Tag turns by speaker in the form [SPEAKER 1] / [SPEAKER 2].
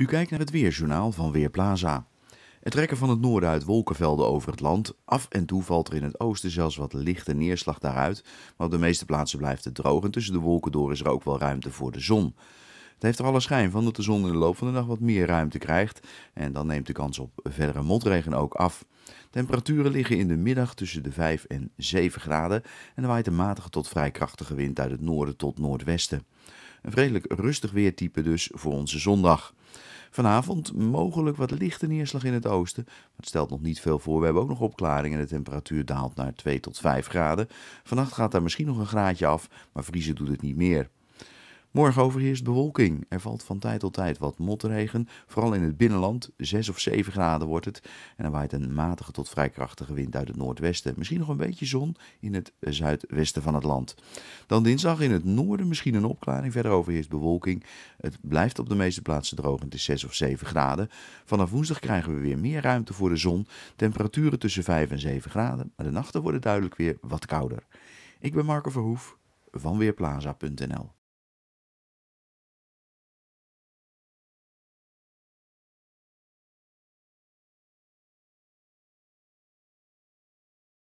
[SPEAKER 1] U kijkt naar het Weerjournaal van Weerplaza. Het trekken van het noorden uit wolkenvelden over het land. Af en toe valt er in het oosten zelfs wat lichte neerslag daaruit. Maar op de meeste plaatsen blijft het droog en tussen de wolken door is er ook wel ruimte voor de zon. Het heeft er alle schijn van dat de zon in de loop van de dag wat meer ruimte krijgt. En dan neemt de kans op verdere motregen ook af. Temperaturen liggen in de middag tussen de 5 en 7 graden. En er waait een matige tot vrij krachtige wind uit het noorden tot noordwesten. Een vredelijk rustig weertype dus voor onze zondag. Vanavond mogelijk wat lichte neerslag in het oosten. Maar het stelt nog niet veel voor. We hebben ook nog opklaringen. De temperatuur daalt naar 2 tot 5 graden. Vannacht gaat daar misschien nog een graadje af, maar vriezen doet het niet meer. Morgen overheerst bewolking. Er valt van tijd tot tijd wat motregen. Vooral in het binnenland. 6 of 7 graden wordt het. En er waait een matige tot vrij krachtige wind uit het noordwesten. Misschien nog een beetje zon in het zuidwesten van het land. Dan dinsdag in het noorden misschien een opklaring. Verder overheerst bewolking. Het blijft op de meeste plaatsen droog. Het is 6 of 7 graden. Vanaf woensdag krijgen we weer meer ruimte voor de zon. Temperaturen tussen 5 en 7 graden. Maar de nachten worden duidelijk weer wat kouder. Ik ben Marco Verhoef van Weerplaza.nl